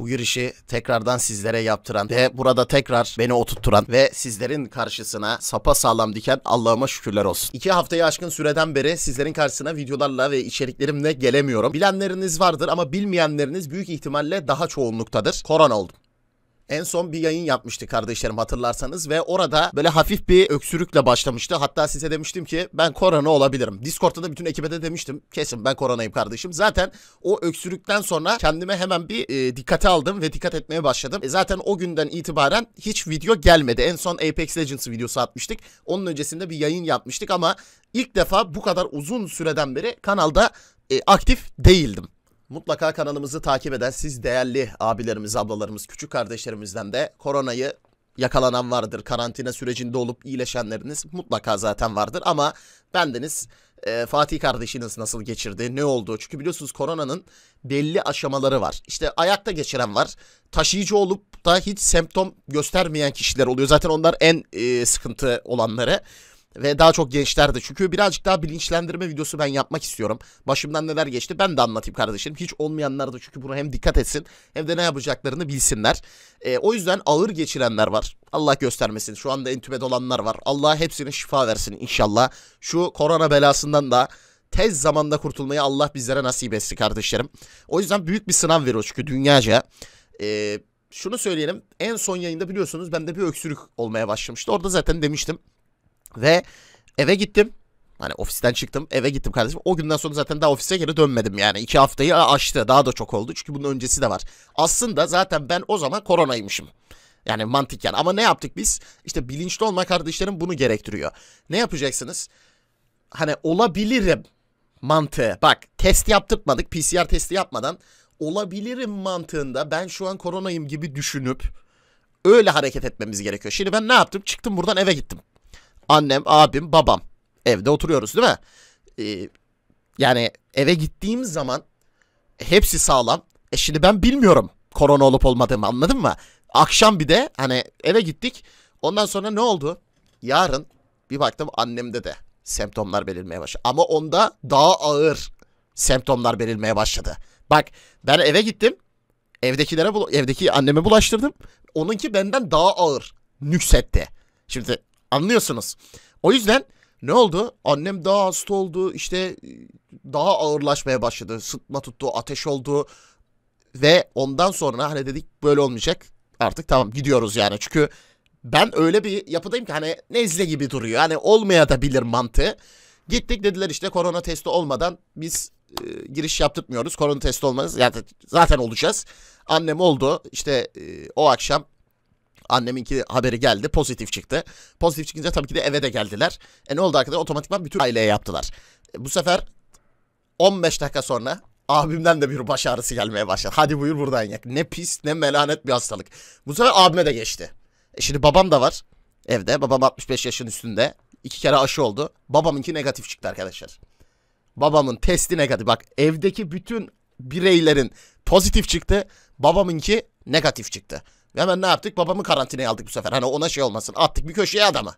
bu girişi tekrardan sizlere yaptıran ve burada tekrar beni oturtturan ve sizlerin karşısına sapa sağlam diken Allah'ıma şükürler olsun. İki haftayı aşkın süreden beri sizlerin karşısına videolarla ve içeriklerimle gelemiyorum. Bilenleriniz vardır ama bilmeyenleriniz büyük ihtimalle daha çoğunluktadır. Korona oldum. En son bir yayın yapmıştı kardeşlerim hatırlarsanız ve orada böyle hafif bir öksürükle başlamıştı. Hatta size demiştim ki ben korona olabilirim. Discord'da da bütün ekibe de demiştim kesin ben koronayım kardeşim. Zaten o öksürükten sonra kendime hemen bir e, dikkate aldım ve dikkat etmeye başladım. E, zaten o günden itibaren hiç video gelmedi. En son Apex Legends videosu atmıştık. Onun öncesinde bir yayın yapmıştık ama ilk defa bu kadar uzun süreden beri kanalda e, aktif değildim. Mutlaka kanalımızı takip eden siz değerli abilerimiz, ablalarımız, küçük kardeşlerimizden de koronayı yakalanan vardır. Karantina sürecinde olup iyileşenleriniz mutlaka zaten vardır. Ama bendeniz e, Fatih kardeşiniz nasıl geçirdi, ne oldu? Çünkü biliyorsunuz koronanın belli aşamaları var. İşte ayakta geçiren var. Taşıyıcı olup da hiç semptom göstermeyen kişiler oluyor. Zaten onlar en e, sıkıntı olanları ve daha çok gençler Çünkü birazcık daha bilinçlendirme videosu ben yapmak istiyorum. Başımdan neler geçti ben de anlatayım kardeşim. Hiç olmayanlar da çünkü buna hem dikkat etsin hem de ne yapacaklarını bilsinler. E, o yüzden ağır geçirenler var. Allah göstermesin. Şu anda entübede olanlar var. Allah hepsine şifa versin inşallah. Şu korona belasından da tez zamanda kurtulmayı Allah bizlere nasip etsin kardeşlerim. O yüzden büyük bir sınav veriyor çünkü dünyaca. Eee şunu söyleyelim. En son yayında biliyorsunuz bende bir öksürük olmaya başlamıştı. Orada zaten demiştim. Ve eve gittim. Hani ofisten çıktım eve gittim kardeşim. O günden sonra zaten daha ofise geri dönmedim yani. iki haftayı aştı daha da çok oldu. Çünkü bunun öncesi de var. Aslında zaten ben o zaman koronaymışım. Yani mantık yani. Ama ne yaptık biz? İşte bilinçli olma kardeşlerim bunu gerektiriyor. Ne yapacaksınız? Hani olabilirim mantığı. Bak test yaptırmadık, PCR testi yapmadan olabilirim mantığında ben şu an koronayım gibi düşünüp öyle hareket etmemiz gerekiyor. Şimdi ben ne yaptım? Çıktım buradan eve gittim. Annem, abim, babam. Evde oturuyoruz değil mi? Ee, yani eve gittiğim zaman hepsi sağlam. E şimdi ben bilmiyorum korona olup olmadığımı anladın mı? Akşam bir de hani eve gittik. Ondan sonra ne oldu? Yarın bir baktım annemde de semptomlar belirmeye başladı. Ama onda daha ağır semptomlar belirmeye başladı. Bak ben eve gittim. Evdekilere evdeki anneme bulaştırdım. Onunki benden daha ağır nüksetti. Şimdi Anlıyorsunuz. O yüzden ne oldu? Annem daha hasta oldu. İşte daha ağırlaşmaya başladı. Sıtma tuttu, ateş oldu. Ve ondan sonra hani dedik böyle olmayacak. Artık tamam gidiyoruz yani. Çünkü ben öyle bir yapıdayım ki hani nezle gibi duruyor. Hani olmaya da bilir mantığı. Gittik dediler işte korona testi olmadan biz e, giriş yaptırmıyoruz. Korona testi olmaz. Yani zaten olacağız. Annem oldu. işte e, o akşam Anneminki haberi geldi pozitif çıktı. Pozitif çıkınca tabii ki de eve de geldiler. E ne oldu arkadaşlar otomatikman bütün aileye yaptılar. E, bu sefer 15 dakika sonra abimden de bir baş ağrısı gelmeye başladı. Hadi buyur buradan yak. Ne pis ne melanet bir hastalık. Bu sefer abime de geçti. E şimdi babam da var evde. Babam 65 yaşın üstünde. İki kere aşı oldu. Babamınki negatif çıktı arkadaşlar. Babamın testi negatif. Bak evdeki bütün bireylerin pozitif çıktı. Babamınki negatif çıktı. Hemen ne yaptık? Babamı karantinaya aldık bu sefer. Hani ona şey olmasın. Attık bir köşeye adama.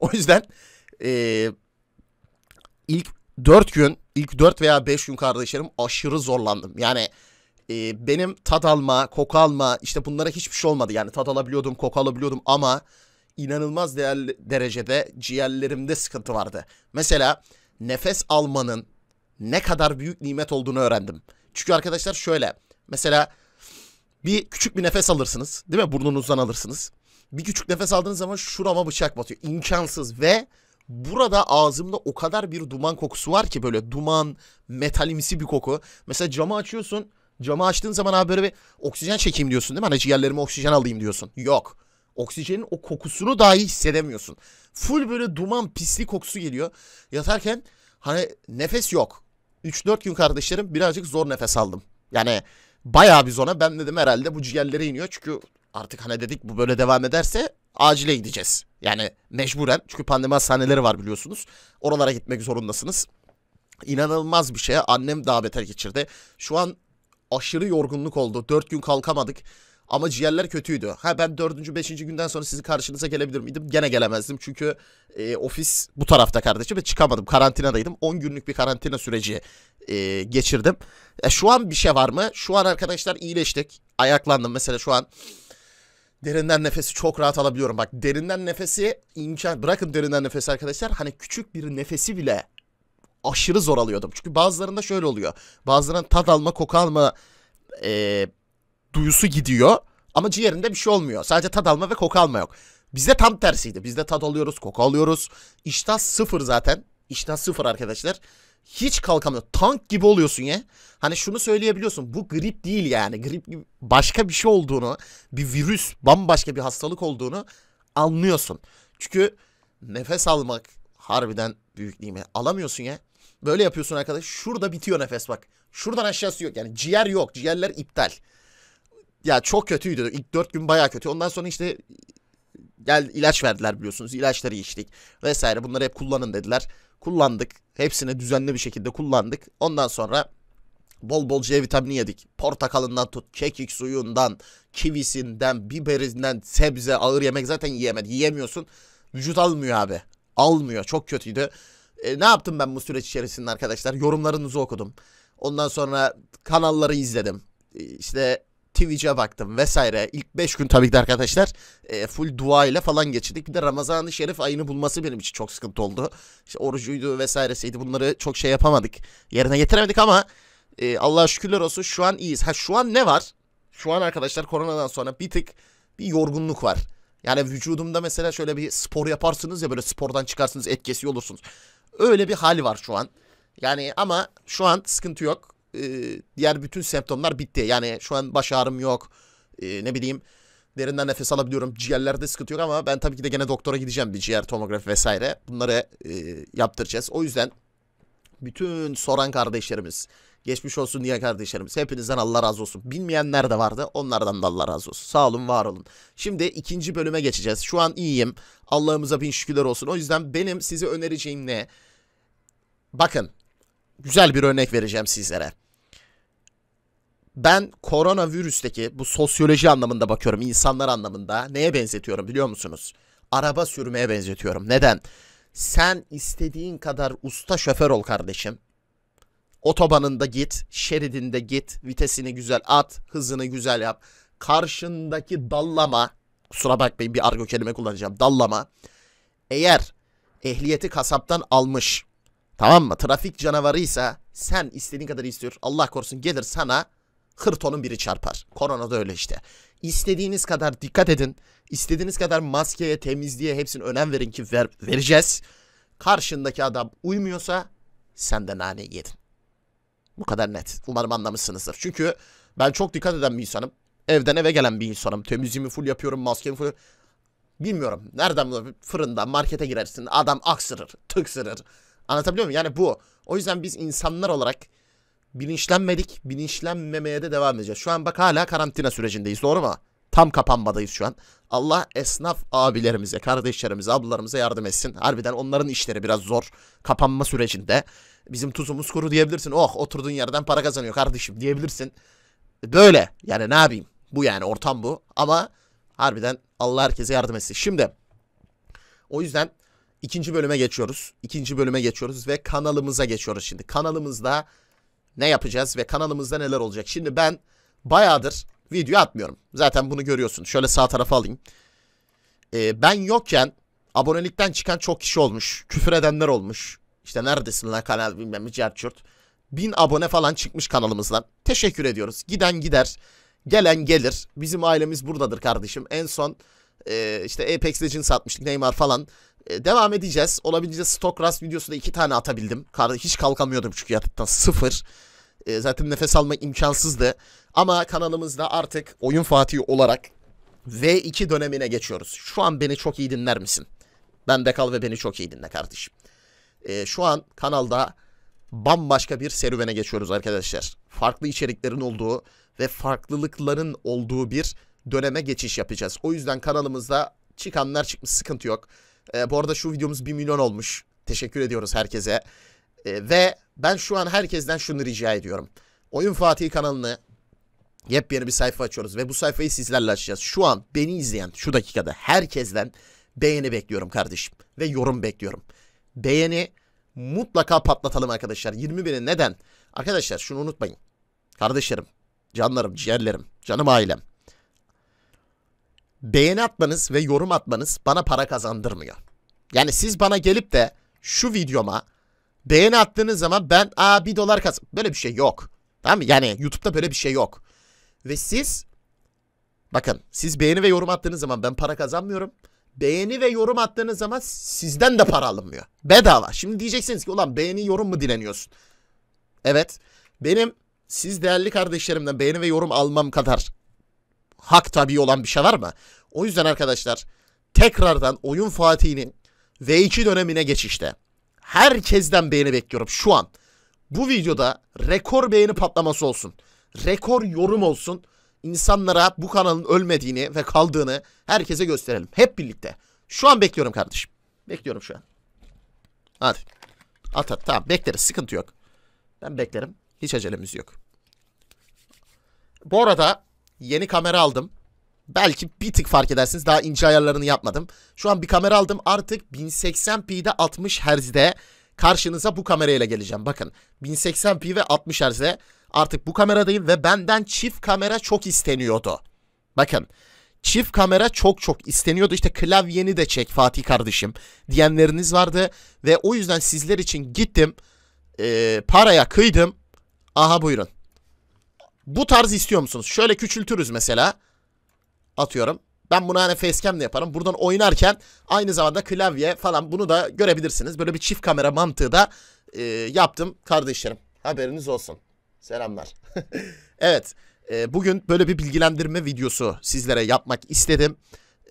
O yüzden ee, ilk 4 gün, ilk 4 veya 5 gün kardeşlerim aşırı zorlandım. Yani e, benim tat alma, koku alma işte bunlara hiçbir şey olmadı. Yani tat alabiliyordum, koku alabiliyordum ama inanılmaz değerli, derecede ciğerlerimde sıkıntı vardı. Mesela nefes almanın ne kadar büyük nimet olduğunu öğrendim. Çünkü arkadaşlar şöyle mesela bir küçük bir nefes alırsınız. Değil mi? Burnunuzdan alırsınız. Bir küçük nefes aldığınız zaman şurama bıçak batıyor. İmkansız ve burada ağzımda o kadar bir duman kokusu var ki böyle duman, metalimsi bir koku. Mesela camı açıyorsun. Camı açtığın zaman abi böyle bir oksijen çekeyim diyorsun değil mi? Hani ciğerlerime oksijen alayım diyorsun. Yok. Oksijenin o kokusunu dahi hissedemiyorsun. Full böyle duman pislik kokusu geliyor. Yatarken hani nefes yok. 3-4 gün kardeşlerim birazcık zor nefes aldım. Yani Bayağı biz ona ben dedim herhalde bu ciğerlere iniyor. Çünkü artık hani dedik bu böyle devam ederse acile gideceğiz. Yani mecburen çünkü pandemi hastaneleri var biliyorsunuz. Oralara gitmek zorundasınız. İnanılmaz bir şey. Annem daha beter geçirdi. Şu an aşırı yorgunluk oldu. Dört gün kalkamadık. Ama ciğerler kötüydü. Ha ben dördüncü beşinci günden sonra sizi karşınıza gelebilir miydim? Gene gelemezdim çünkü e, ofis bu tarafta kardeşim ve çıkamadım. Karantinadaydım. 10 günlük bir karantina süreci e, geçirdim. E, şu an bir şey var mı? Şu an arkadaşlar iyileştik. Ayaklandım mesela şu an. Derinden nefesi çok rahat alabiliyorum. Bak derinden nefesi imkan bırakın derinden nefesi arkadaşlar. Hani küçük bir nefesi bile aşırı zor alıyordum. Çünkü bazılarında şöyle oluyor. Bazılarının tad alma, koku alma e, duyusu gidiyor ama ciğerinde bir şey olmuyor. Sadece tad alma ve koku alma yok. Bizde tam tersiydi. Bizde tad alıyoruz, koku alıyoruz. İştah sıfır zaten. İştah sıfır arkadaşlar. Hiç kalkamıyor. Tank gibi oluyorsun ya. Hani şunu söyleyebiliyorsun. Bu grip değil yani. Grip gibi başka bir şey olduğunu, bir virüs, bambaşka bir hastalık olduğunu anlıyorsun. Çünkü nefes almak harbiden büyük nimet. Alamıyorsun ya. Böyle yapıyorsun arkadaş. Şurada bitiyor nefes bak. Şuradan aşağısı yok. Yani ciğer yok. Ciğerler iptal ya çok kötüydü. İlk dört gün baya kötü. Ondan sonra işte gel ilaç verdiler biliyorsunuz. İlaçları içtik vesaire. Bunları hep kullanın dediler. Kullandık. Hepsini düzenli bir şekilde kullandık. Ondan sonra bol bol C vitamini yedik. Portakalından tut, kekik suyundan, kivisinden, biberinden, sebze, ağır yemek zaten yiyemedi. Yiyemiyorsun. Vücut almıyor abi. Almıyor. Çok kötüydü. E, ne yaptım ben bu süreç içerisinde arkadaşlar? Yorumlarınızı okudum. Ondan sonra kanalları izledim. E, işte Twitch'e baktım vesaire. İlk 5 gün tabii ki de arkadaşlar e, full dua ile falan geçirdik. Bir de Ramazan-ı Şerif ayını bulması benim için çok sıkıntı oldu. İşte orucuydu vesairesiydi bunları çok şey yapamadık. Yerine getiremedik ama e, Allah'a şükürler olsun şu an iyiyiz. Ha şu an ne var? Şu an arkadaşlar koronadan sonra bir tık bir yorgunluk var. Yani vücudumda mesela şöyle bir spor yaparsınız ya böyle spordan çıkarsınız etkisi olursunuz. Öyle bir hal var şu an. Yani ama şu an sıkıntı yok. E, diğer bütün semptomlar bitti. Yani şu an baş ağrım yok. E, ne bileyim derinden nefes alabiliyorum. Ciğerlerde sıkıntı yok ama ben tabii ki de gene doktora gideceğim bir ciğer tomografi vesaire. Bunları e, yaptıracağız. O yüzden bütün soran kardeşlerimiz, geçmiş olsun diye kardeşlerimiz hepinizden Allah razı olsun. Bilmeyenler de vardı. Onlardan da Allah razı olsun. Sağ olun, var olun. Şimdi ikinci bölüme geçeceğiz. Şu an iyiyim. Allah'ımıza bin şükürler olsun. O yüzden benim size önereceğim ne? Bakın. Güzel bir örnek vereceğim sizlere ben koronavirüsteki bu sosyoloji anlamında bakıyorum insanlar anlamında neye benzetiyorum biliyor musunuz? Araba sürmeye benzetiyorum. Neden? Sen istediğin kadar usta şoför ol kardeşim. Otobanında git, şeridinde git, vitesini güzel at, hızını güzel yap. Karşındaki dallama, kusura bakmayın bir argo kelime kullanacağım, dallama. Eğer ehliyeti kasaptan almış, tamam mı? Trafik canavarıysa sen istediğin kadar istiyor. Allah korusun gelir sana hırtonun biri çarpar. Korona da öyle işte. İstediğiniz kadar dikkat edin. İstediğiniz kadar maskeye, temizliğe hepsini önem verin ki ver, vereceğiz. Karşındaki adam uymuyorsa sen de nane yedin. Bu kadar net. Umarım anlamışsınızdır. Çünkü ben çok dikkat eden bir insanım. Evden eve gelen bir insanım. Temizliğimi full yapıyorum, maskemi full... Bilmiyorum. Nereden fırında, markete girersin. Adam aksırır, tıksırır. Anlatabiliyor muyum? Yani bu. O yüzden biz insanlar olarak bilinçlenmedik. Bilinçlenmemeye de devam edeceğiz. Şu an bak hala karantina sürecindeyiz doğru mu? Tam kapanmadayız şu an. Allah esnaf abilerimize, kardeşlerimize, ablalarımıza yardım etsin. Harbiden onların işleri biraz zor. Kapanma sürecinde. Bizim tuzumuz kuru diyebilirsin. Oh oturduğun yerden para kazanıyor kardeşim diyebilirsin. Böyle yani ne yapayım? Bu yani ortam bu. Ama harbiden Allah herkese yardım etsin. Şimdi o yüzden ikinci bölüme geçiyoruz. İkinci bölüme geçiyoruz ve kanalımıza geçiyoruz şimdi. Kanalımızda ne yapacağız ve kanalımızda neler olacak. Şimdi ben bayağıdır video atmıyorum. Zaten bunu görüyorsun. Şöyle sağ tarafa alayım. Ee, ben yokken abonelikten çıkan çok kişi olmuş. Küfür edenler olmuş. İşte neredesin lan kanal bilmem Cerçurt. Bin abone falan çıkmış kanalımızdan. Teşekkür ediyoruz. Giden gider. Gelen gelir. Bizim ailemiz buradadır kardeşim. En son e, işte Apex Legends satmıştık Neymar falan. E, devam edeceğiz. Olabildiğince Stokras videosunda iki tane atabildim. Kar hiç kalkamıyordum çünkü yatıktan sıfır. E, zaten nefes almak imkansızdı. Ama kanalımızda artık oyun Fatih'i olarak V2 dönemine geçiyoruz. Şu an beni çok iyi dinler misin? Ben de kal ve beni çok iyi dinle kardeşim. E, şu an kanalda bambaşka bir serüvene geçiyoruz arkadaşlar. Farklı içeriklerin olduğu ve farklılıkların olduğu bir döneme geçiş yapacağız. O yüzden kanalımızda çıkanlar çıkmış sıkıntı yok. E, bu arada şu videomuz 1 milyon olmuş. Teşekkür ediyoruz herkese. E, ve ben şu an herkesten şunu rica ediyorum. Oyun Fatih kanalını yepyeni bir sayfa açıyoruz ve bu sayfayı sizlerle açacağız. Şu an beni izleyen şu dakikada herkesten beğeni bekliyorum kardeşim ve yorum bekliyorum. Beğeni mutlaka patlatalım arkadaşlar. 20 bini neden? Arkadaşlar şunu unutmayın. Kardeşlerim, canlarım, ciğerlerim, canım ailem beğeni atmanız ve yorum atmanız bana para kazandırmıyor. Yani siz bana gelip de şu videoma beğeni attığınız zaman ben aa bir dolar kaz... Böyle bir şey yok. Tamam mı? Yani YouTube'da böyle bir şey yok. Ve siz bakın siz beğeni ve yorum attığınız zaman ben para kazanmıyorum. Beğeni ve yorum attığınız zaman sizden de para alınmıyor. Bedava. Şimdi diyeceksiniz ki ulan beğeni yorum mu dileniyorsun? Evet. Benim siz değerli kardeşlerimden beğeni ve yorum almam kadar hak tabi olan bir şey var mı? O yüzden arkadaşlar tekrardan oyun Fatih'inin V2 dönemine geçişte herkesten beğeni bekliyorum şu an. Bu videoda rekor beğeni patlaması olsun. Rekor yorum olsun. İnsanlara bu kanalın ölmediğini ve kaldığını herkese gösterelim. Hep birlikte. Şu an bekliyorum kardeşim. Bekliyorum şu an. Hadi. At at tamam bekleriz sıkıntı yok. Ben beklerim. Hiç acelemiz yok. Bu arada Yeni kamera aldım. Belki bir tık fark edersiniz. Daha ince ayarlarını yapmadım. Şu an bir kamera aldım. Artık 1080p'de 60 Hz'de karşınıza bu kamerayla geleceğim. Bakın 1080p ve 60 Hz'de artık bu kameradayım ve benden çift kamera çok isteniyordu. Bakın çift kamera çok çok isteniyordu. İşte klavyeni de çek Fatih kardeşim diyenleriniz vardı. Ve o yüzden sizler için gittim. E, paraya kıydım. Aha buyurun. Bu tarz istiyor musunuz? Şöyle küçültürüz mesela. Atıyorum. Ben bunu hani facecam yaparım. Buradan oynarken aynı zamanda klavye falan bunu da görebilirsiniz. Böyle bir çift kamera mantığı da e, yaptım kardeşlerim. Haberiniz olsun. Selamlar. evet. E, bugün böyle bir bilgilendirme videosu sizlere yapmak istedim.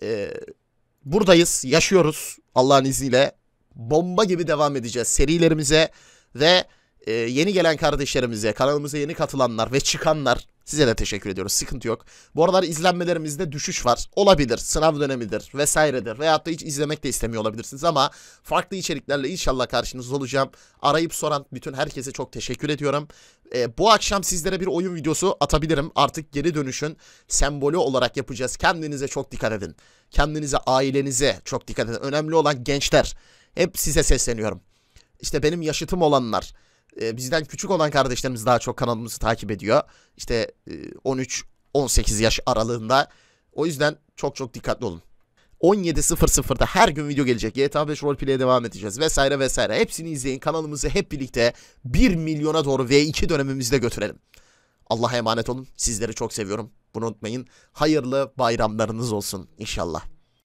E, buradayız. Yaşıyoruz. Allah'ın izniyle. Bomba gibi devam edeceğiz serilerimize. Ve e, yeni gelen kardeşlerimize, kanalımıza yeni katılanlar ve çıkanlar size de teşekkür ediyoruz. Sıkıntı yok. Bu aralar izlenmelerimizde düşüş var. Olabilir. Sınav dönemidir vesairedir. Veyahut da hiç izlemek de istemiyor olabilirsiniz ama farklı içeriklerle inşallah karşınızda olacağım. Arayıp soran bütün herkese çok teşekkür ediyorum. E, bu akşam sizlere bir oyun videosu atabilirim. Artık geri dönüşün sembolü olarak yapacağız. Kendinize çok dikkat edin. Kendinize, ailenize çok dikkat edin. Önemli olan gençler. Hep size sesleniyorum. İşte benim yaşıtım olanlar e, bizden küçük olan kardeşlerimiz daha çok kanalımızı takip ediyor. İşte e, 13-18 yaş aralığında. O yüzden çok çok dikkatli olun. 17.00'da her gün video gelecek. GTA 5 roleplay'e devam edeceğiz vesaire vesaire. Hepsini izleyin. Kanalımızı hep birlikte 1 milyona doğru V2 dönemimizde götürelim. Allah'a emanet olun. Sizleri çok seviyorum. Bunu unutmayın. Hayırlı bayramlarınız olsun inşallah.